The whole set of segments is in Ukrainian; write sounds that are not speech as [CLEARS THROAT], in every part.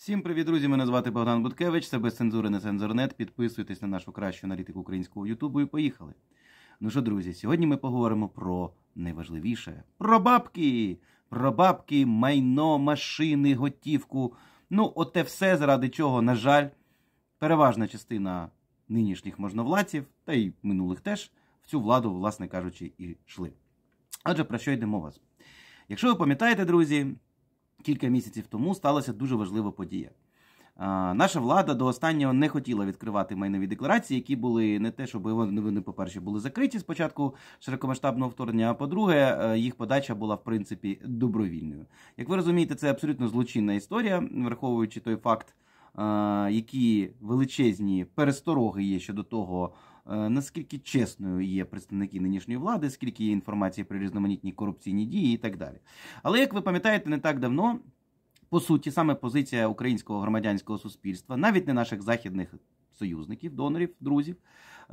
Всім привіт, друзі! Мене звати Богдан Буткевич. Це без цензури на цензорнет. Підписуйтесь на нашу кращу аналітику українського Ютубу і поїхали. Ну що, друзі, сьогодні ми поговоримо про найважливіше: про бабки, про бабки, майно, машини, готівку. Ну, от все, заради чого, на жаль, переважна частина нинішніх можновладців та й минулих теж в цю владу, власне кажучи, і йшли. Адже про що йде мова? Якщо ви пам'ятаєте, друзі кілька місяців тому сталася дуже важлива подія. Наша влада до останнього не хотіла відкривати майнові декларації, які були не те, щоб вони, по-перше, були закриті спочатку широкомасштабного вторгнення. А по-друге, е, їх подача була в принципі добровільною. Як ви розумієте, це абсолютно злочинна історія, враховуючи той факт, е, які величезні перестороги є щодо того. Е, наскільки чесною є представники нинішньої влади, скільки є інформації про різноманітні корупційні дії і так далі. Але як ви пам'ятаєте, не так давно. По суті, саме позиція українського громадянського суспільства, навіть не наших західних союзників, донорів, друзів,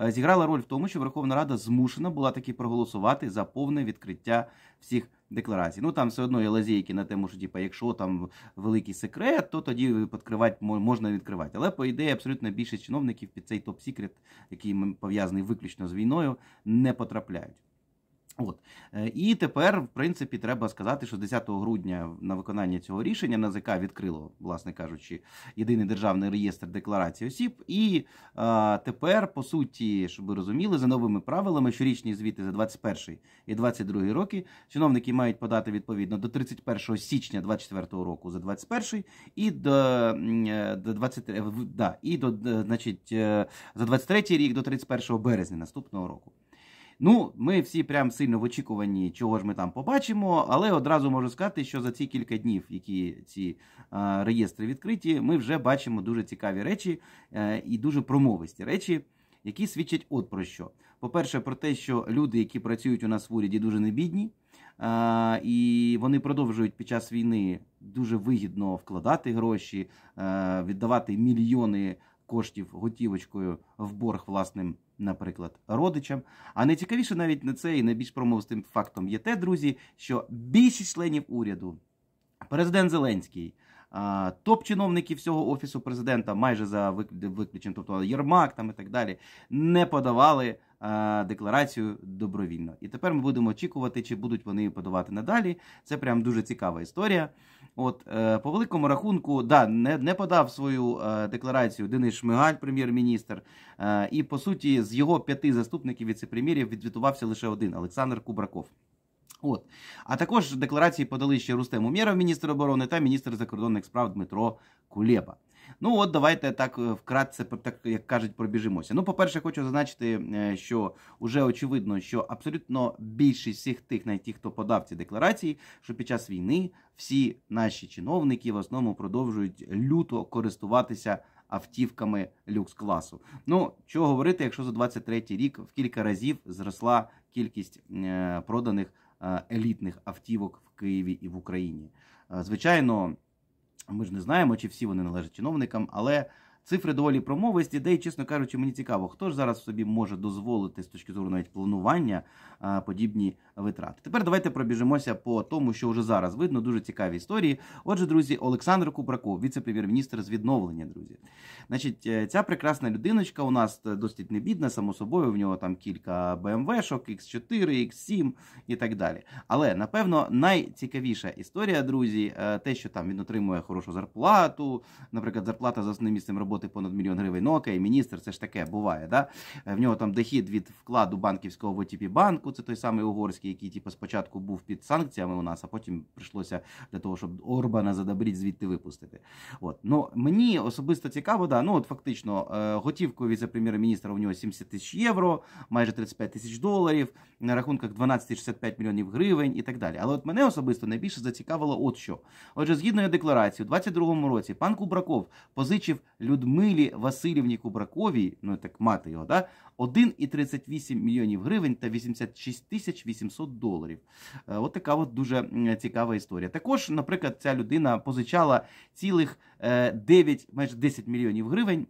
е, зіграла роль в тому, що Верховна Рада змушена була таки проголосувати за повне відкриття всіх декларації. Ну там все одно є лазейки на тему, що типу, якщо там великий секрет, то тоді відкривати можна відкривати. Але по ідеї абсолютно більше чиновників під цей топ-сікрет, який пов'язаний виключно з війною, не потрапляють. От е, і тепер, в принципі, треба сказати, що 10 грудня на виконання цього рішення НАЗК відкрило, власне кажучи, єдиний державний реєстр декларацій осіб. І е, тепер, по суті, щоб ви розуміли, за новими правилами, щорічні звіти за 21 і 22 роки чиновники мають подати відповідно до 31 січня 24 року за 21 і до е, до 20, да, і до е, значить за 23 рік до 31 березня наступного року. Ну, ми всі прям сильно в очікуванні, чого ж ми там побачимо, але одразу можу сказати, що за ці кілька днів, які ці е, реєстри відкриті, ми вже бачимо дуже цікаві речі е, і дуже промовисті речі, які свідчать от про що. По-перше, про те, що люди, які працюють у нас в уряді, дуже небідні, е, і вони продовжують під час війни дуже вигідно вкладати гроші, е, віддавати мільйони коштів готівочкою в борг власним наприклад, родичам. А найцікавіше навіть не це і найбільш промовистим фактом є те, друзі, що більшість членів уряду, президент Зеленський. Топ-чиновники всього офісу президента, майже за виключенням, тобто Єрмак там і так далі, не подавали Е, декларацію добровільно. І тепер ми будемо очікувати, чи будуть вони подавати надалі. Це прям дуже цікава історія. От е, по великому рахунку, да, не не подав свою е, декларацію Денис Шмигаль, прем'єр-міністр. І по суті, з його п'яти заступників віце-прем'єрів відзвітувався лише один Олександр Кубраков. От, а також декларації подали ще Рустем Умєров, міністр оборони та міністр закордонних справ Дмитро Кулєба. Ну от давайте так е, вкратце, так як кажуть, пробіжимося. Ну, по-перше, хочу зазначити, е, що вже очевидно, що абсолютно більшість всіх тих, навіть ті, хто подав ці декларації, що під час війни всі наші чиновники в основному продовжують люто користуватися. Автівками люкс класу. Ну чого говорити, якщо за 23 рік в кілька разів зросла кількість е, проданих елітних автівок в Києві і в Україні? Звичайно, ми ж не знаємо, чи всі вони належать чиновникам, але Цифри доволі промовисті, де і, чесно кажучи, мені цікаво, хто ж зараз собі може дозволити з точки зору навіть планування подібні витрати. Тепер давайте пробіжимося по тому, що вже зараз видно, дуже цікаві історії. Отже, друзі, Олександр Кубраков, віце-прем'єр-міністр з відновлення, друзі. Значить, е, ця прекрасна людиночка у нас досить небідна, само собою. В нього там кілька БМВшок, X4, X7 і так далі. Але напевно найцікавіша історія, друзі, е, те, що там він отримує хорошу зарплату, наприклад, зарплата за основним місцем роботи бути понад мільйон гривень. Ну окей, міністр, це ж таке буває. Да? Е, в нього там дохід від вкладу банківського в ОТП банку. Це той самий угорський, який типу, спочатку був під санкціями у нас, а потім прийшлося для того, щоб Орбана задобріть звідти випустити. От ну мені особисто цікаво, да ну от фактично е, готівкою віце-прем'єр-міністра у нього 70 тисяч євро, майже 35 тисяч доларів, на рахунках 12,65 мільйонів гривень і так далі. Але от мене особисто найбільше зацікавило, от що. Отже, згідно декларації, у 22 році пан Кубраков позичив людмилі. Людмилі Васильівні Кубраковій, ну так мати його, да, 1,38 мільйонів гривень та 86 тисяч 800 доларів. Е, от така от дуже цікава історія. Також, наприклад, ця людина позичала цілих 9, е, майже 10 мільйонів гривень.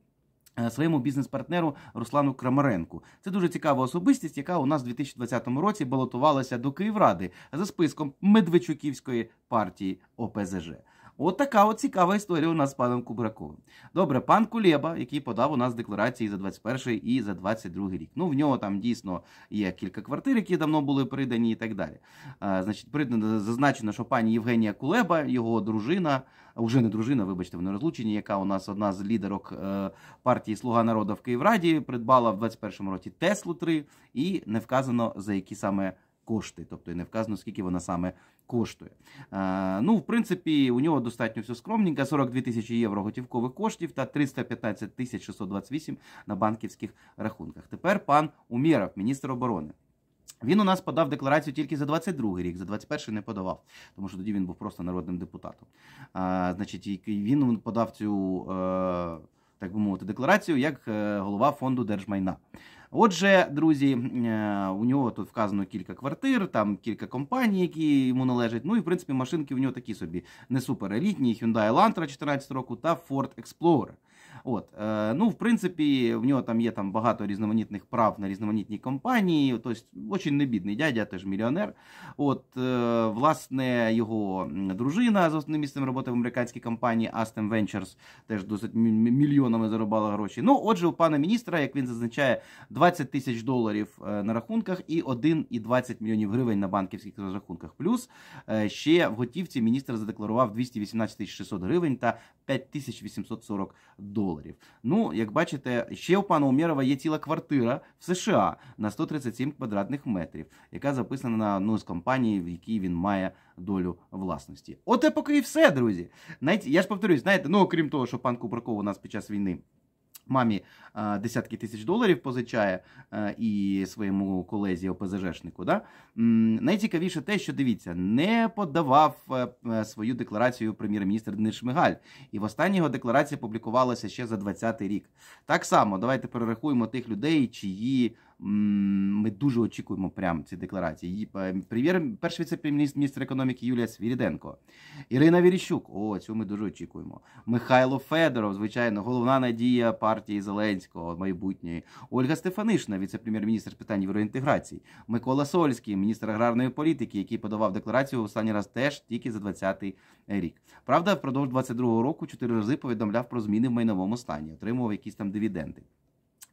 Е, своєму бізнес-партнеру Руслану Крамаренку це дуже цікава особистість, яка у нас у 2020 році балотувалася до Київради за списком Медведчуківської партії ОПЗЖ. От така от цікава історія у нас з паном Кубраковим. Добре, пан Кулєба, який подав у нас декларації за 21 і за 22 рік. Ну, в нього там дійсно є кілька квартир, які давно були придані і так далі. А, Значить, придано, зазначено, що пані Євгенія Кулеба, його дружина, вже не дружина, вибачте, вони розлучені, яка у нас одна з лідерок е, партії Слуга народу в Київраді, придбала в 21 році Теслу 3 і не вказано за які саме кошти, тобто не вказано, скільки вона саме коштує. Е, ну, в принципі, у нього достатньо все скромненько. 42 тисячі євро готівкових коштів та 315 тисяч 628 на банківських рахунках. Тепер пан Умєров, міністр оборони. Він у нас подав декларацію тільки за 22 рік, за 21 не подавав, тому що тоді він був просто народним депутатом. А, е, Значить, він подав цю, е, так би мовити, декларацію як голова фонду держмайна. Отже, друзі, э, у нього тут вказано кілька квартир, там кілька компаній, які йому належать. Ну і в принципі машинки в нього такі собі не суперелітні. Hyundai Elantra 14 року та Ford Explorer. От, е, ну, в принципі, в нього там є там багато різноманітних прав на різноманітні компанії. Тобто, дуже небідний дядя, теж мільйонер. От, е, власне, його дружина з основним місцем роботи в американській компанії Aston Ventures теж досить мільйонами заробала гроші. Ну, отже, у пана міністра, як він зазначає, 20 тисяч доларів е, на рахунках і 1,20 мільйонів гривень на банківських розрахунках. Плюс е, ще в готівці міністр задекларував 218 тисяч 600 гривень та 5840 доларів. Ну, як бачите, ще у пана Умєрова є ціла квартира в США на 137 квадратних метрів, яка записана на одну з компаній, в якій він має долю власності. Оте поки і все, друзі. Навіть я ж повторюсь, знаєте, ну окрім того, що пан Кубраков у нас під час війни мамі е, десятки тисяч доларів позичає е, і своєму колезі ОПЗЖшнику. Да? Найцікавіше те, що дивіться, не подавав е, свою декларацію прем'єр-міністр Денис Шмигаль. І в останній його декларація публікувалася ще за 20-й рік. Так само, давайте перерахуємо тих людей, чиї ми дуже очікуємо прямо ці декларації. Її е, прем'єр, перший віце-прем'єр-міністр міністр економіки Юлія Свіріденко, Ірина Віріщук. О, цього ми дуже очікуємо. Михайло Федоров, звичайно, головна надія партії Зеленського майбутньої. Ольга Стефанишна, віце-прем'єр-міністр питань євроінтеграції. Микола Сольський, міністр аграрної політики, який подавав декларацію в останній раз теж тільки за 20-й рік. Правда, впродовж 22-го року чотири рази повідомляв про зміни в майновому стані, отримував якісь там дивіденди.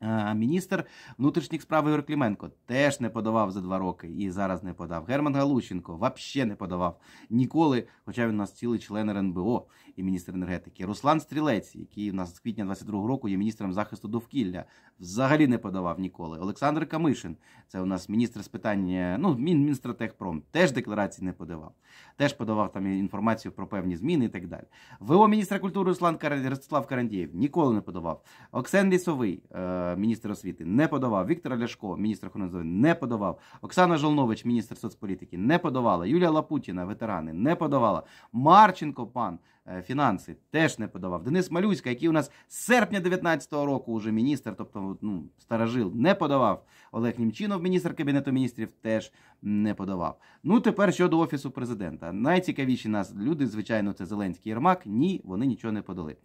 Е, міністр внутрішніх справ Ігор Кліменко теж не подавав за два роки і зараз не подав. Герман Галущенко взагалі не подавав ніколи, хоча він у нас цілий член РНБО і міністр енергетики. Руслан Стрілець, який у нас з квітня 22-го року є міністром захисту довкілля, взагалі не подавав ніколи. Олександр Камишин, це у нас міністр з питання, ну міністр Техпром, теж декларації не подавав. Теж подавав там інформацію про певні зміни і так далі. ВО міністра культури Руслан Ростислав Карандієв ніколи не подавав. Оксен Лісовий, е, міністр освіти, не подавав. Віктор Ляшко, міністр охорони здоров'я, не подавав. Оксана Жолнович, міністр соцполітики, не подавала. Юлія Лапутіна, ветерани, не подавала. Марченко, пан Е, фінанси теж не подавав. Денис Малюська, який у нас з серпня 2019 року вже міністр, тобто ну, старожил, не подавав. Олег Німчинов, міністр кабінету міністрів, теж не подавав. Ну тепер щодо офісу президента. Найцікавіші нас люди, звичайно, це Зеленський Єрмак. Ні, вони нічого не подали.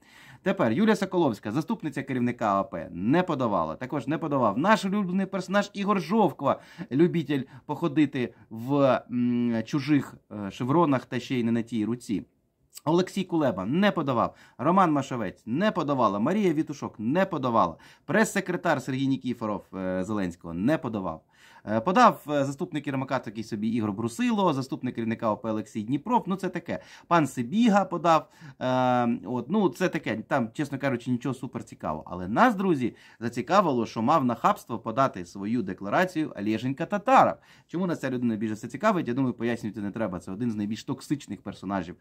Тепер Юлія Соколовська, заступниця керівника АП, не подавала. Також не подавав наш улюблений персонаж Ігор Жовква, любитель походити в м, чужих е, шевронах та ще й не на тій руці. Олексій Кулеба не подавав, Роман Машовець не подавала, Марія Вітушок не подавала, прес-секретар Сергій Нікіфоров е, Зеленського не подавав. Е, подав е, заступник Єрмака такий собі Ігор Брусило, заступник керівника ОП Олексій Дніпров. Ну це таке. Пан Сибіга подав. Е, от, Ну це таке. Там, чесно кажучи, нічого супер цікавого. Але нас, друзі, зацікавило, що мав нахабство подати свою декларацію Олєженька Татаров. Чому нас ця людина більше все цікавить? Я думаю, пояснювати не треба. Це один з найбільш токсичних персонажів,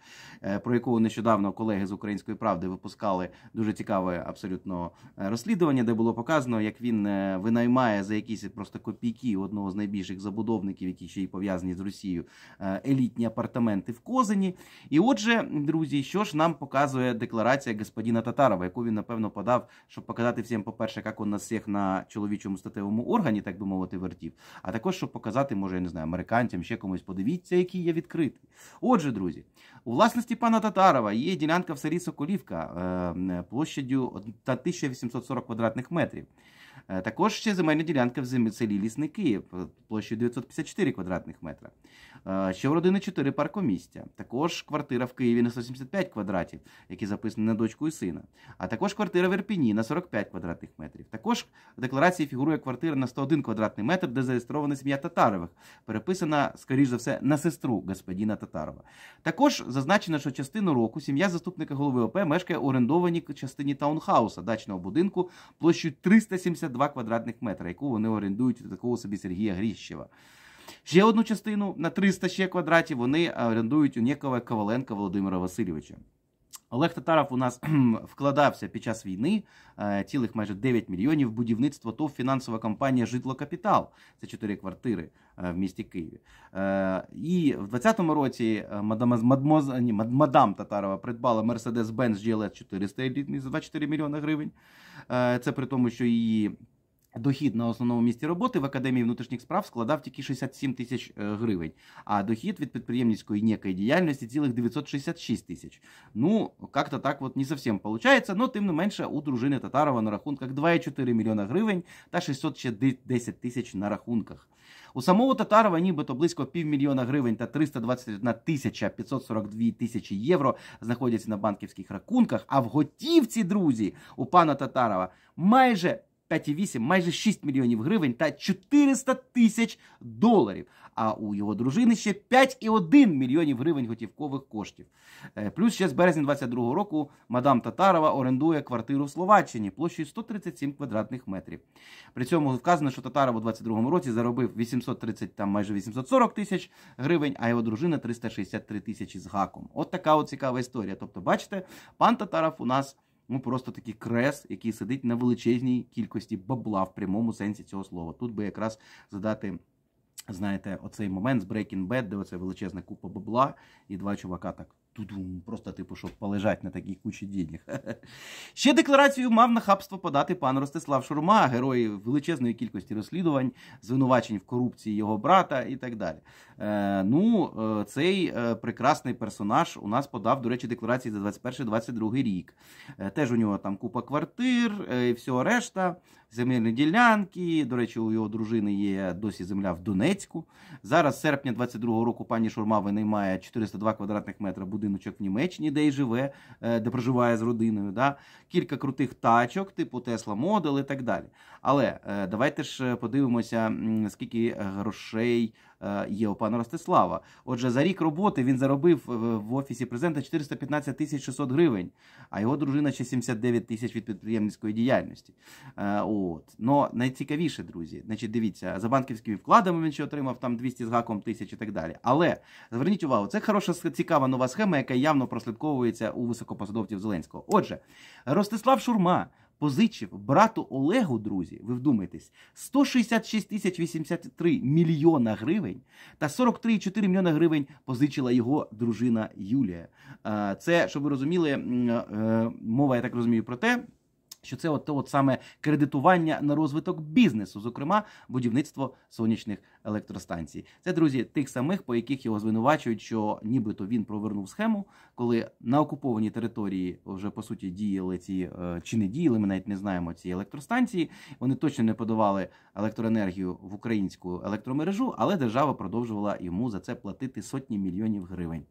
про якого нещодавно колеги з української правди випускали дуже цікаве абсолютно розслідування, де було показано, як він винаймає за якісь просто копійки одного з найбільших забудовників, які ще й пов'язані з Росією, е, елітні апартаменти в Козині. І отже, друзі, що ж нам показує декларація господіна Татарова, яку він напевно подав, щоб показати всім, по перше, як он нас всіх на чоловічому статевому органі, так би мовити, вертів, а також щоб показати, може, я не знаю, американцям ще комусь. Подивіться, який є відкритий. Отже, друзі, у власності пана Татарова є ділянка в селі Соколівка е, площаддю 1840 квадратних метрів. Е, також ще земельна ділянка в землі селі Лісники е, площею 954 квадратних метра. Е, ще в родини 4 паркомістя. Також квартира в Києві на 175 квадратів, які записані на дочку і сина. А також квартира в Ірпіні на 45 квадратних метрів. Також в декларації фігурує квартира на 101 квадратний метр, де зареєстрована сім'я Татарових, переписана, скоріш за все, на сестру господіна Татарова. Також зазначено, що частину року сім'я заступника голови ОП мешкає у орендованій частині таунхауса, дачного будинку площею 372 2 квадратних метри, яку вони орендують у такого собі Сергія Гріщева. Ще одну частину на 300 ще квадратів вони орендують у некого Коваленка Володимира Васильовича. Олег Татаров у нас [CLEARS THROAT] вкладався під час війни е, цілих майже 9 мільйонів в будівництво ТОВ фінансова компанія Житлокапітал. Це чотири квартири е, в місті Києві. Е, і в 20-му році мадам, Татарова придбала Mercedes-Benz GLS 400 за 24 мільйони гривень. Це при тому, що її. Дохід на основному місці роботи в академії внутрішніх справ складав тільки 67 тисяч е, гривень, а дохід від підприємницької ніякої діяльності цілих 966 тисяч. Ну, як-то так от не зовсім виходить, але тим не менше у дружини Татарова на рахунках 2,4 мільйона гривень та 610 тисяч на рахунках. У самого Татарова нібито близько півмільйона гривень та 321 тисяча 542 тисячі євро знаходяться на банківських рахунках, а в готівці, друзі, у пана Татарова майже 5,8 майже 6 мільйонів гривень та 400 тисяч доларів. А у його дружини ще 5,1 мільйонів гривень готівкових коштів. Е, плюс ще з березня 22 року мадам Татарова орендує квартиру в Словаччині площею 137 квадратних метрів. При цьому вказано, що Татаров у 22-му році заробив 830, там майже 840 тисяч гривень, а його дружина 363 тисячі з гаком. От така от цікава історія. Тобто, бачите, пан Татаров у нас ну просто такий крес, який сидить на величезній кількості бабла в прямому сенсі цього слова. Тут би якраз задати. Знаєте, оцей момент з Breaking Bad, де оце величезна купа бабла, і два чувака так. Просто, типу, щоб полежать на такій кучі дідніх. [LAUGHS] Ще декларацію мав на хабство подати пан Ростислав Шурма, герой величезної кількості розслідувань, звинувачень в корупції його брата і так далі. Е, Ну, е, цей е, прекрасний персонаж у нас подав, до речі, декларації за 21-22 рік. Е, теж у нього там купа квартир е, і всього решта земельні ділянки. До речі, у його дружини є досі земля в Донецьку. Зараз, серпня 22-го року, пані Шурма винаймає 402 квадратних метра будиночок в Німеччині, де й живе, е, де проживає з родиною. Да? Кілька крутих тачок, типу Тесла Model і так далі. Але е, давайте ж е, подивимося, скільки грошей. Е, є у пана Ростислава. Отже, за рік роботи він заробив е, в офісі президента 415 тисяч 600 гривень, а його дружина ще 79 тисяч від підприємницької діяльності. Е, от но найцікавіше, друзі, значить, дивіться за банківськими вкладами. Він ще отримав там 200 з гаком тисяч і так далі. Але зверніть увагу, це хороша цікава нова схема, яка явно прослідковується у високопосадовців Зеленського. Отже, Ростислав Шурма позичив брату Олегу, друзі, ви вдумайтесь, 166 тисяч 83 мільйона гривень та 43,4 мільйона гривень позичила його дружина Юлія. Е, це, щоб ви розуміли, е, мова, я так розумію, про те. Що це от, от саме кредитування на розвиток бізнесу, зокрема будівництво сонячних електростанцій. Це друзі, тих самих, по яких його звинувачують, що нібито він провернув схему, коли на окупованій території вже по суті діяли ці е, чи не діяли. Ми навіть не знаємо ці електростанції. Вони точно не подавали електроенергію в українську електромережу, але держава продовжувала йому за це платити сотні мільйонів гривень.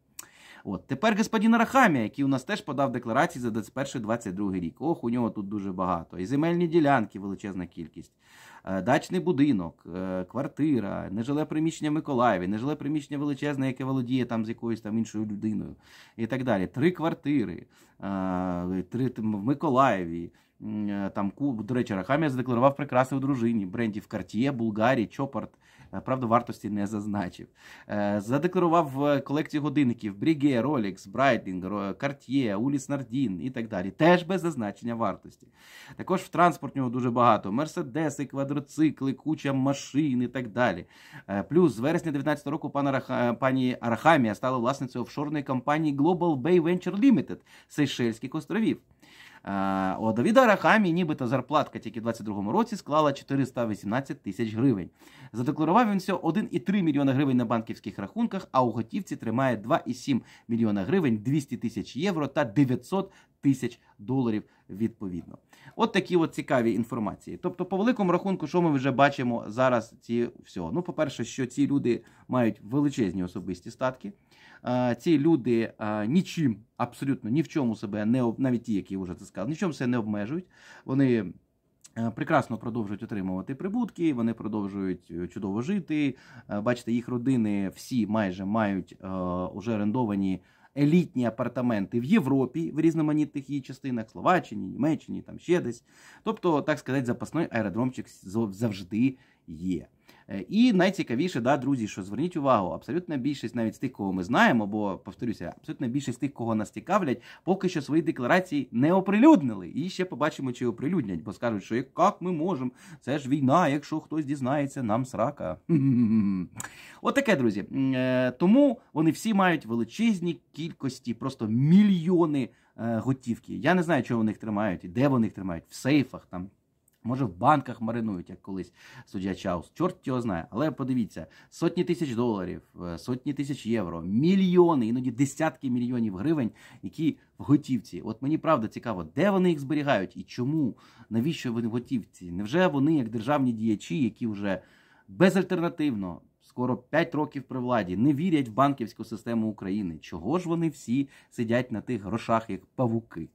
От тепер господин Рахамія, який у нас теж подав декларації за 21-22 рік. Ох, у нього тут дуже багато. І земельні ділянки, величезна кількість, е, дачний будинок, е, квартира, нежиле приміщення Миколаєві, нежиле приміщення величезне, яке володіє там з якоюсь там іншою людиною, і так далі. Три квартири, е, три в Миколаєві. Там до речі, Рахамія задекларував прикраси у дружині брендів Cartier, Булгарі, Чопарт Е, правда, вартості не зазначив. Е, задекларував в колекції годинників Бріге, Ролікс, Брайтінг, Картьє, Уліс Нардін і так далі. Теж без зазначення вартості. Також в транспорт нього дуже багато: мерседеси, квадроцикли, куча машин і так далі. Е, плюс з вересня 2019 року пана пані Арахамія стала власницею офшорної компанії Global Bay Venture Limited Сейшельських островів. У е, Давіда Рахамі, нібито зарплатка тільки в 22-му році склала 418 тисяч гривень. Задекларував він всього 1,3 мільйона гривень на банківських рахунках, а у готівці тримає 2,7 мільйона гривень, 200 тисяч євро та 900 тисяч доларів відповідно. От такі от цікаві інформації. Тобто, по великому рахунку, що ми вже бачимо зараз, ці всього. Ну, по-перше, що ці люди мають величезні особисті статки. Ці люди нічим, абсолютно ні в чому себе не об... навіть ті, які вже це сказали, нічому себе не обмежують. Вони. Прекрасно продовжують отримувати прибутки, вони продовжують е, чудово жити. Бачите, їх родини всі майже мають е, уже орендовані елітні апартаменти в Європі в різноманітних її частинах, Словаччині, Німеччині, там ще десь. Тобто, так сказати, запасний аеродромчик завжди є. Е, і найцікавіше, да, друзі, що зверніть увагу, абсолютна більшість навіть з тих, кого ми знаємо, бо повторюся, абсолютна більшість з тих, кого нас цікавлять, поки що свої декларації не оприлюднили. І ще побачимо, чи оприлюднять, бо скажуть, що як ми можемо, це ж війна, якщо хтось дізнається, нам срака. [LAUGHS] Отаке, таке, друзі. Е, тому вони всі мають величезні кількості, просто мільйони е, готівки. Я не знаю, чого вони їх тримають і де вони їх тримають, в сейфах там. Може, в банках маринують, як колись суддя Чаус. Чорт його знає. Але подивіться: сотні тисяч доларів, е, сотні тисяч євро, мільйони, іноді десятки мільйонів гривень, які в готівці. От мені правда цікаво, де вони їх зберігають і чому, навіщо вони в готівці? Невже вони, як державні діячі, які вже безальтернативно скоро 5 років при владі не вірять в банківську систему України? Чого ж вони всі сидять на тих грошах, як павуки?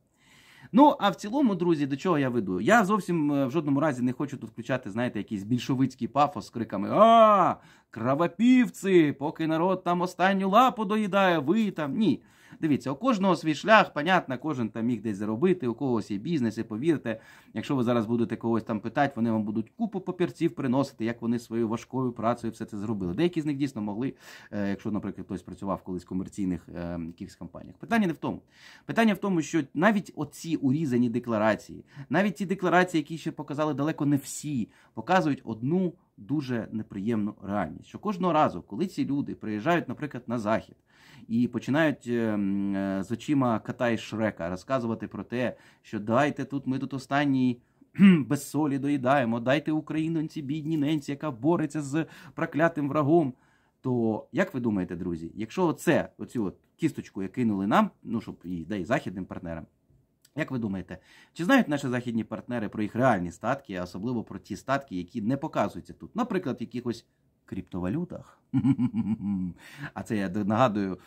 Ну а в цілому, друзі, до чого я веду? Я зовсім е, в жодному разі не хочу тут включати, знаєте, якийсь більшовицький пафос з криками А, кравопівці, поки народ там останню лапу доїдає, ви там ні. Дивіться, у кожного свій шлях, понятно, кожен там міг десь заробити, у когось є бізнес, і повірте, якщо ви зараз будете когось там питати, вони вам будуть купу папірців приносити, як вони своєю важкою працею все це зробили. Деякі з них дійсно могли, е, якщо, наприклад, хтось працював колись в комерційних е, якихось компаніях. Питання не в тому. Питання в тому, що навіть оці урізані декларації, навіть ці декларації, які ще показали далеко не всі, показують одну дуже неприємну реальність. Що кожного разу, коли ці люди приїжджають, наприклад, на захід і починають е, е, з очима кота і шрека розказувати про те, що дайте тут ми тут останній. [CLEARS THROAT] Без солі доїдаємо, дайте українці бідні ненці, яка бореться з проклятим врагом. То як ви думаєте, друзі, якщо оце, оцю от кісточку, яку кинули нам, ну щоб і да і західним партнерам, як ви думаєте, чи знають наші західні партнери про їх реальні статки, а особливо про ті статки, які не показуються тут, наприклад, в якихось криптовалютах? [LAUGHS] А це я нагадую е,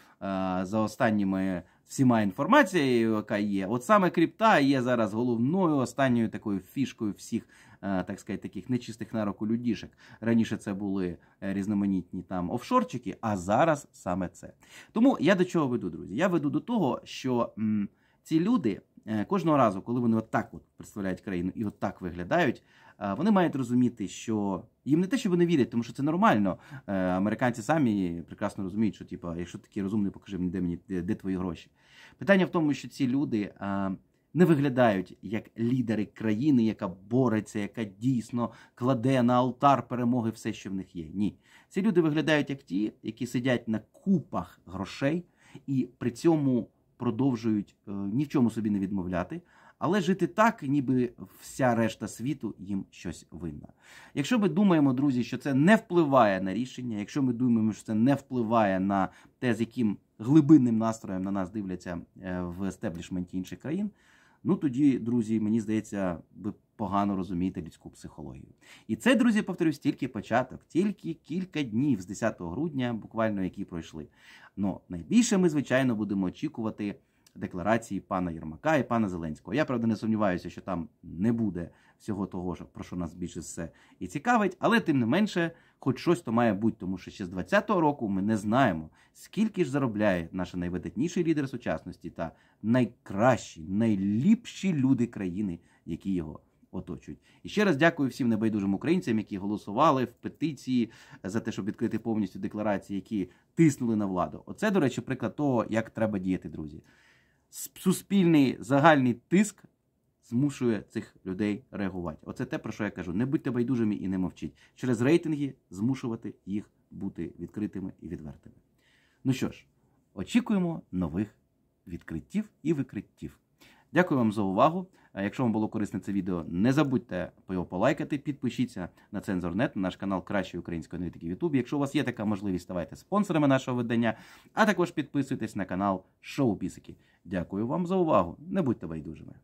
за останніми всіма інформацією, яка є. От саме крипта є зараз головною останньою такою фішкою всіх, е, так сказати, таких нечистих на руку людішек. Раніше це були е, різноманітні там офшорчики, а зараз саме це. Тому я до чого веду, друзі? Я веду до того, що ці люди. Е, кожного разу, коли вони отак от представляють країну і отак виглядають, е, вони мають розуміти, що їм не те, що вони вірять, тому що це нормально. Е, американці самі прекрасно розуміють, що типу, якщо такий розумний, покажи мені, де мені де твої гроші. Питання в тому, що ці люди. Не виглядають як лідери країни, яка бореться, яка дійсно кладе на алтар перемоги все, що в них є. Ні, ці люди виглядають як ті, які сидять на купах грошей, і при цьому продовжують е, ні в чому собі не відмовляти, але жити так, ніби вся решта світу їм щось винна. Якщо ми думаємо, друзі, що це не впливає на рішення, якщо ми думаємо, що це не впливає на те, з яким глибинним настроєм на нас дивляться е, в естеблішменті інших країн, ну тоді, друзі, мені здається, ви погано розуміти людську психологію. І це, друзі, повторюсь, тільки початок, тільки кілька днів з 10 грудня, буквально які пройшли. Ну найбільше ми, звичайно, будемо очікувати декларації пана Єрмака і пана Зеленського. Я правда не сумніваюся, що там не буде всього того, про що нас більше все і цікавить, але тим не менше, хоч щось то має бути, тому що ще з 20-го року ми не знаємо, скільки ж заробляє наш найвидатніший лідер сучасності та найкращі, найліпші люди країни, які його оточують. І ще раз дякую всім небайдужим українцям, які голосували в петиції за те, щоб відкрити повністю декларації, які тиснули на владу. Оце, до речі, приклад того, як треба діяти, друзі. Суспільний загальний тиск змушує цих людей реагувати. Оце те, про що я кажу. Не будьте байдужими і не мовчіть. Через рейтинги змушувати їх бути відкритими і відвертими. Ну що ж, очікуємо нових відкриттів і викриттів. Дякую вам за увагу. Е, якщо вам було корисне це відео, не забудьте його полайкати, підпишіться на цензорнет, на наш канал Кращої української аналітики в Ютубі. Якщо у вас є така можливість, ставайте спонсорами нашого видання, а також підписуйтесь на канал Шоу Пісики. Дякую вам за увагу. Не будьте байдужими.